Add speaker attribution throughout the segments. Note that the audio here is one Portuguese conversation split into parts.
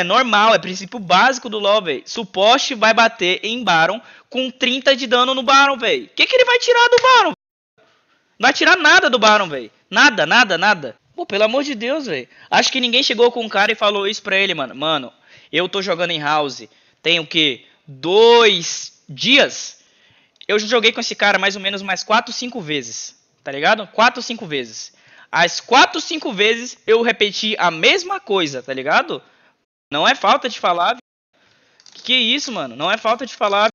Speaker 1: é normal, é princípio básico do LoL, velho. Suposte vai bater em Baron com 30 de dano no Baron, velho. O que, que ele vai tirar do Baron? Não vai tirar nada do Baron, velho. Nada, nada, nada. Pô, pelo amor de Deus, velho. Acho que ninguém chegou com um cara e falou isso pra ele, mano. Mano, eu tô jogando em house. Tem o quê? Dois dias? Eu joguei com esse cara mais ou menos mais 4, 5 vezes. Tá ligado? 4, 5 vezes. As 4, 5 vezes eu repeti a mesma coisa, tá ligado? Não é falta de falar. Que, que isso, mano? Não é falta de falar.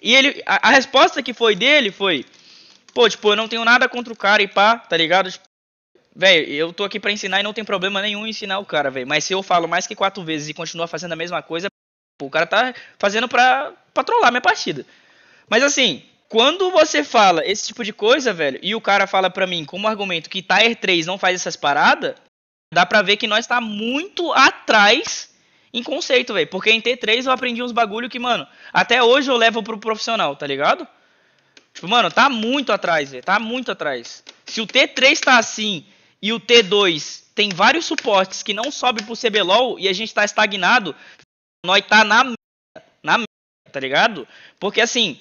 Speaker 1: E ele, a, a, resposta que foi dele foi: pô, tipo, eu não tenho nada contra o cara e pá, tá ligado? Tipo, velho, eu tô aqui pra ensinar e não tem problema nenhum ensinar o cara, velho. Mas se eu falo mais que quatro vezes e continua fazendo a mesma coisa, pô, o cara tá fazendo pra, pra trollar minha partida. Mas assim, quando você fala esse tipo de coisa, velho, e o cara fala pra mim como argumento que tire 3 não faz essas paradas, dá pra ver que nós tá muito atrás em conceito, velho. Porque em T3 eu aprendi uns bagulho que, mano, até hoje eu levo pro profissional, tá ligado? Tipo, mano, tá muito atrás, velho. Tá muito atrás. Se o T3 tá assim e o T2 tem vários suportes que não sobe pro CBLOL e a gente tá estagnado, nós tá na merda, na merda, tá ligado? Porque assim,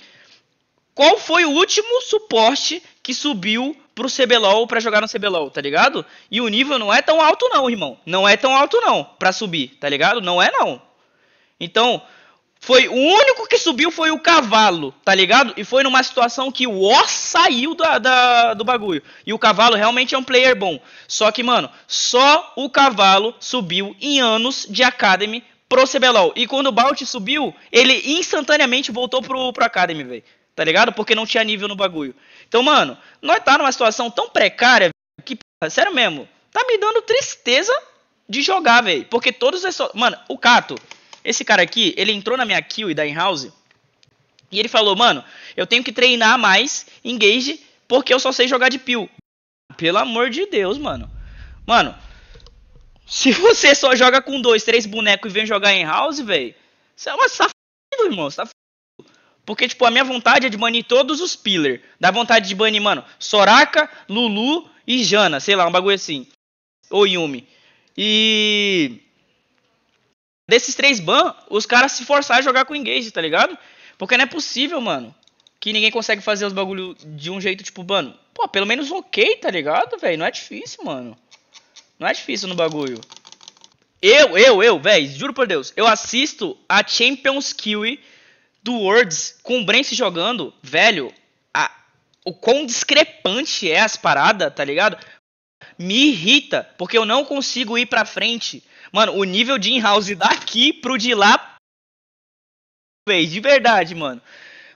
Speaker 1: qual foi o último suporte que subiu pro CBLOL para jogar no CBLOL, tá ligado? E o nível não é tão alto não, irmão. Não é tão alto não para subir, tá ligado? Não é não. Então, foi o único que subiu foi o cavalo, tá ligado? E foi numa situação que o O saiu da, da, do bagulho. E o cavalo realmente é um player bom. Só que, mano, só o cavalo subiu em anos de Academy pro CBLOL. E quando o Balt subiu, ele instantaneamente voltou pro, pro Academy, velho tá ligado? Porque não tinha nível no bagulho. Então, mano, nós tá numa situação tão precária que, sério mesmo, tá me dando tristeza de jogar, velho. Porque todos esses. Mano, o Cato, esse cara aqui, ele entrou na minha kill e da in-house. E ele falou, mano, eu tenho que treinar mais engage porque eu só sei jogar de peel. Pelo amor de Deus, mano. Mano, se você só joga com dois, três bonecos e vem jogar em house, velho, você é uma safado, irmão. Você tá porque, tipo, a minha vontade é de banir todos os pillar. Dá vontade de banir, mano, Soraka, Lulu e Jana, sei lá, um bagulho assim. Ou Yumi. E. Desses três ban, os caras se forçaram a jogar com engage, tá ligado? Porque não é possível, mano. Que ninguém consegue fazer os bagulho de um jeito, tipo, mano. Pô, pelo menos ok, tá ligado, velho? Não é difícil, mano. Não é difícil no bagulho. Eu, eu, eu, velho, juro por Deus. Eu assisto a Champions Kiwi do Words com o Brent jogando, velho, a, o quão discrepante é as paradas, tá ligado? Me irrita, porque eu não consigo ir pra frente. Mano, o nível de in-house daqui pro de lá. Véi, de verdade, mano.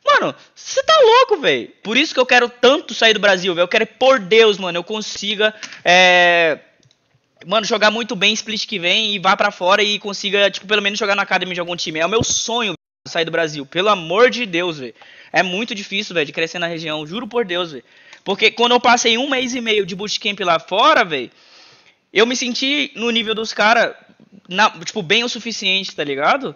Speaker 1: Mano, você tá louco, velho. Por isso que eu quero tanto sair do Brasil, velho. Eu quero, é por Deus, mano, eu consiga. É... Mano, jogar muito bem split que vem e vá para fora e consiga, tipo, pelo menos jogar na academia de algum time. É o meu sonho sair do Brasil. Pelo amor de Deus, velho. É muito difícil, velho, de crescer na região. Juro por Deus, velho. Porque quando eu passei um mês e meio de bootcamp lá fora, velho, eu me senti no nível dos caras, tipo, bem o suficiente, tá ligado?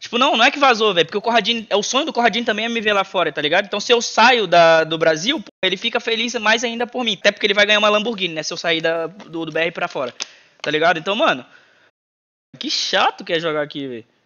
Speaker 1: Tipo, não, não é que vazou, velho, porque o Corradinho, é o sonho do Corradinho também é me ver lá fora, tá ligado? Então se eu saio da, do Brasil, pô, ele fica feliz mais ainda por mim, até porque ele vai ganhar uma Lamborghini, né, se eu sair da, do, do BR pra fora, tá ligado? Então, mano, que chato que é jogar aqui, velho.